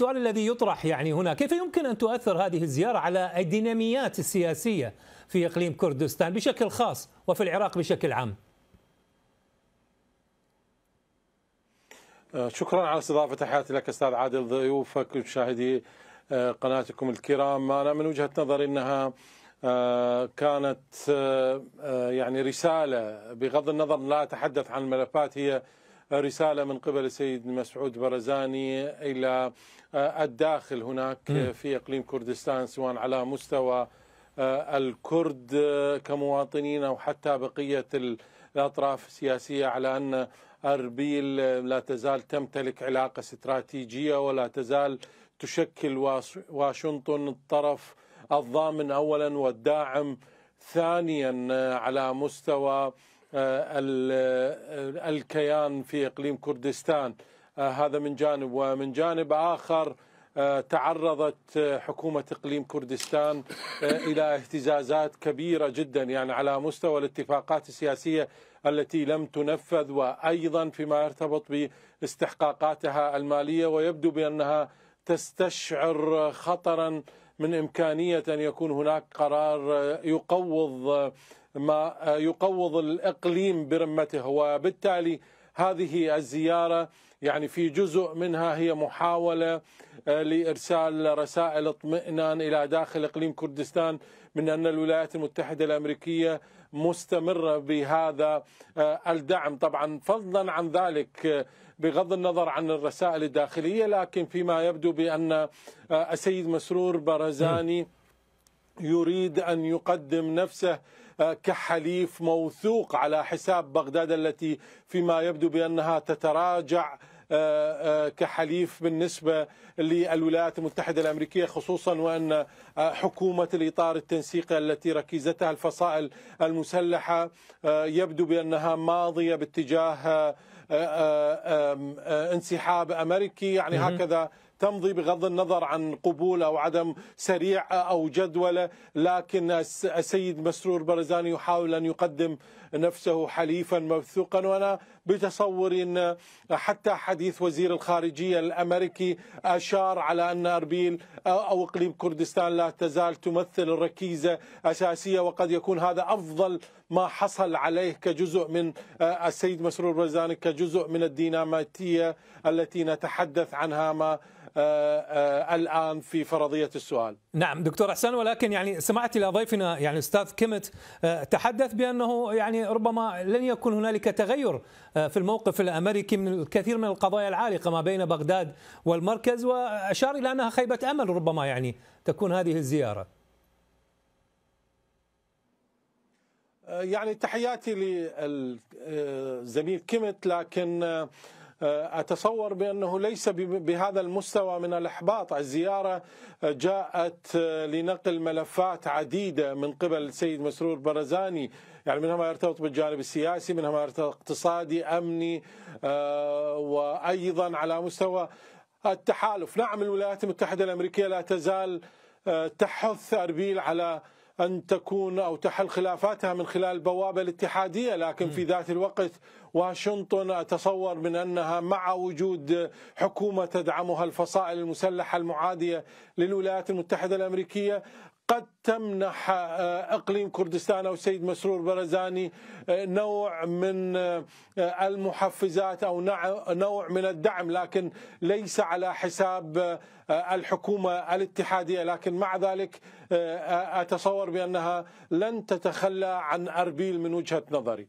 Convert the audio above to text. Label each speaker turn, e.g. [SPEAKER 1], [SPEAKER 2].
[SPEAKER 1] السؤال الذي يطرح يعني هنا كيف يمكن أن تؤثر هذه الزيارة على الديناميات السياسية في إقليم كردستان بشكل خاص وفي العراق بشكل عام
[SPEAKER 2] آه، شكرا على استضافة تحياتي لك أستاذ عادل ضيوفك ومشاهدي آه، قناتكم الكرام أنا من وجهة نظري أنها آه، كانت يعني رسالة بغض النظر لا أتحدث عن الملفات هي رسالة من قبل السيد مسعود برزاني إلى آه، الداخل هناك في إقليم كردستان سواء على مستوى آه، الكرد آه، كمواطنين أو حتى بقية الأطراف السياسية على أن أربيل لا تزال تمتلك علاقة استراتيجية ولا تزال تشكل واشنطن الطرف الضامن أولا والداعم ثانيا على مستوى آه، آه، الكيان في اقليم كردستان آه، هذا من جانب ومن جانب اخر تعرضت حكومة إقليم كردستان إلى اهتزازات كبيرة جدا يعني على مستوى الاتفاقات السياسية التي لم تنفذ وأيضا فيما يرتبط باستحقاقاتها المالية ويبدو بأنها تستشعر خطرا من إمكانية أن يكون هناك قرار يقوض ما آه, يقوض الإقليم برمته وبالتالي هذه الزيارة يعني في جزء منها هي محاولة آه, لإرسال رسائل اطمئنان إلى داخل إقليم كردستان من أن الولايات المتحدة الأمريكية مستمرة بهذا آه, الدعم طبعا فضلا عن ذلك بغض النظر عن الرسائل الداخلية لكن فيما يبدو بأن السيد مسرور برزاني يريد أن يقدم نفسه كحليف موثوق على حساب بغداد التي فيما يبدو بانها تتراجع آه، آه، كحليف بالنسبة للولايات المتحدة الأمريكية خصوصا وأن آه، حكومة الإطار التنسيقي التي ركيزتها الفصائل المسلحة يبدو بأنها ماضية باتجاه انسحاب أمريكي يعني هكذا تمضي بغض النظر عن قبول أو عدم سريع أو جدولة لكن السيد مسرور برزاني يحاول أن يقدم نفسه حليفا موثوقا وأنا بتصوري أن حتى حديث وزير الخارجية الأمريكي أشار على أن أربيل أو إقليم كردستان لا تزال تمثل الركيزة أساسية وقد يكون هذا أفضل ما حصل عليه كجزء من آه، السيد مسرور برزاني كجزء من الديناماتية التي نتحدث عنها ما آه، آه، الآن في فرضية السؤال
[SPEAKER 1] نعم دكتور احسان ولكن يعني سمعت إلى ضيفنا يعني أستاذ كيمت آه، تحدث بأنه يعني ربما لن يكون هنالك تغير في الموقف الأمريكي من الكثير من القضايا العالقة ما بين بغداد والمركز وأشار إلى أنها خيبة أمل ربما يعني تكون هذه الزيارة
[SPEAKER 2] يعني تحياتي للزميل كيمت لكن آه، أتصور بأنه ليس بهذا المستوى من الإحباط الزيارة جاءت آه، لنقل ملفات عديدة من قبل السيد مسرور برزاني يعني منها ما يرتبط بالجانب السياسي منها ما يرتبط اقتصادي أمني آه، وأيضا على مستوى التحالف نعم الولايات المتحدة الأمريكية لا تزال تحث أربيل على أن تكون أو تحل خلافاتها من خلال البوابة الاتحادية لكن في ذات الوقت واشنطن أتصور من أنها مع وجود حكومة تدعمها الفصائل المسلحة المعادية للولايات المتحدة الأمريكية قد تمنح آه، اقليم كردستان او السيد مسرور برزاني آه، نوع من آه، المحفزات او نوع من الدعم لكن ليس على حساب الحكومه الاتحاديه لكن مع ذلك اتصور بانها لن تتخلى عن اربيل من وجهه نظري.